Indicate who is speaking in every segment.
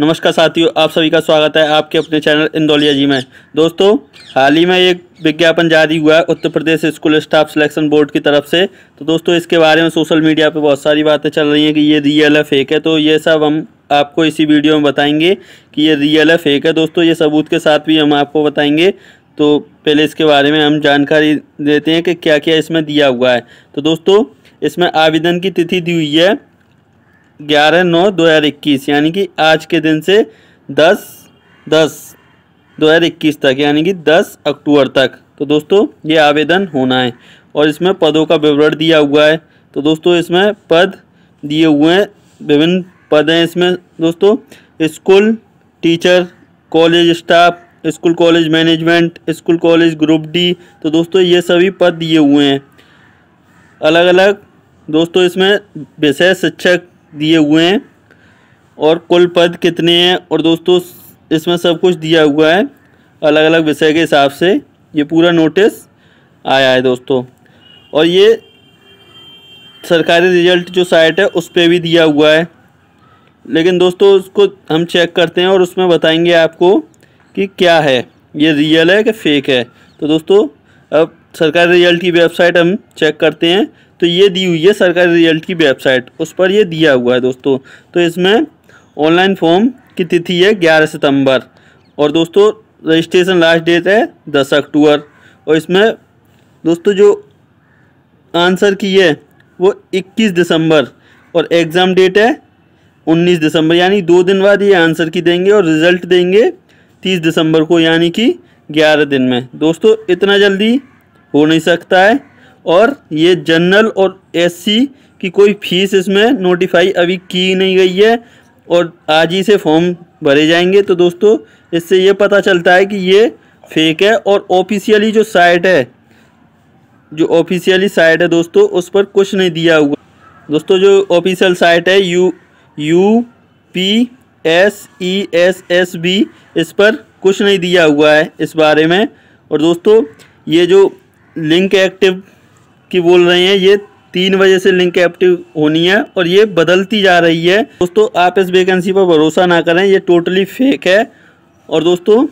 Speaker 1: नमस्कार साथियों आप सभी का स्वागत है आपके अपने चैनल इंदौलिया जी में दोस्तों हाल ही में एक विज्ञापन जारी हुआ है उत्तर प्रदेश स्कूल स्टाफ सिलेक्शन बोर्ड की तरफ से तो दोस्तों इसके बारे में सोशल मीडिया पे बहुत सारी बातें चल रही हैं कि ये रियल है फेक है तो ये सब हम आपको इसी वीडियो में बताएंगे कि ये रियल है फेक है दोस्तों ये सबूत के साथ भी हम आपको बताएंगे तो पहले इसके बारे में हम जानकारी देते हैं कि क्या क्या इसमें दिया हुआ है तो दोस्तों इसमें आवेदन की तिथि दी हुई है ग्यारह नौ दो हज़ार इक्कीस यानी कि आज के दिन से दस दस दो हज़ार इक्कीस तक यानी कि दस अक्टूबर तक तो दोस्तों ये आवेदन होना है और इसमें पदों का विवरण दिया हुआ है तो दोस्तों इसमें पद दिए हुए हैं विभिन्न पद हैं इसमें दोस्तों school teacher college staff school college management school college group D तो दोस्तों ये सभी पद दिए हुए हैं अलग अलग दोस्तों इसमें विशेष शिक्षक दिए हुए हैं और कुल पद कितने हैं और दोस्तों इसमें सब कुछ दिया हुआ है अलग अलग विषय के हिसाब से ये पूरा नोटिस आया है दोस्तों और ये सरकारी रिजल्ट जो साइट है उस पर भी दिया हुआ है लेकिन दोस्तों उसको हम चेक करते हैं और उसमें बताएंगे आपको कि क्या है ये रियल है कि फ़ेक है तो दोस्तों अब सरकारी रिजल्ट की वेबसाइट हम चेक करते हैं तो ये दी हुई है सरकारी रिजल्ट की वेबसाइट उस पर ये दिया हुआ है दोस्तों तो इसमें ऑनलाइन फॉर्म की तिथि है ग्यारह सितंबर और दोस्तों रजिस्ट्रेशन लास्ट डेट है दस अक्टूबर और इसमें दोस्तों जो आंसर की है वो इक्कीस दिसंबर और एग्ज़ाम डेट है उन्नीस दिसंबर यानी दो दिन बाद ये आंसर की देंगे और रिज़ल्ट देंगे तीस दिसंबर को यानी कि ग्यारह दिन में दोस्तों इतना जल्दी हो नहीं सकता है और ये जनरल और एससी की कोई फीस इसमें नोटिफाई अभी की नहीं गई है और आज ही से फॉर्म भरे जाएंगे तो दोस्तों इससे ये पता चलता है कि ये फेक है और ऑफिशियली जो साइट है जो ऑफिशियली साइट है दोस्तों उस पर कुछ नहीं दिया हुआ दोस्तों जो ऑफिशियल साइट है U U P S E S S B इस पर कुछ नहीं दिया हुआ है इस बारे में और दोस्तों ये जो लिंक एक्टिव की बोल रहे हैं ये तीन बजे से लिंक एक्टिव होनी है और ये बदलती जा रही है दोस्तों आप इस वेकेंसी पर भरोसा ना करें ये टोटली फेक है और दोस्तों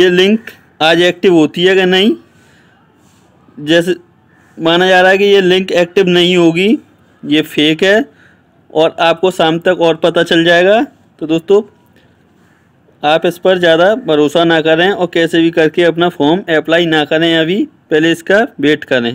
Speaker 1: ये लिंक आज एक्टिव होती है कि नहीं जैसे माना जा रहा है कि ये लिंक एक्टिव नहीं होगी ये फेक है और आपको शाम तक और पता चल जाएगा तो दोस्तों आप इस पर ज़्यादा भरोसा ना करें और कैसे भी करके अपना फॉर्म अप्लाई ना करें अभी पहले इसका वेट करें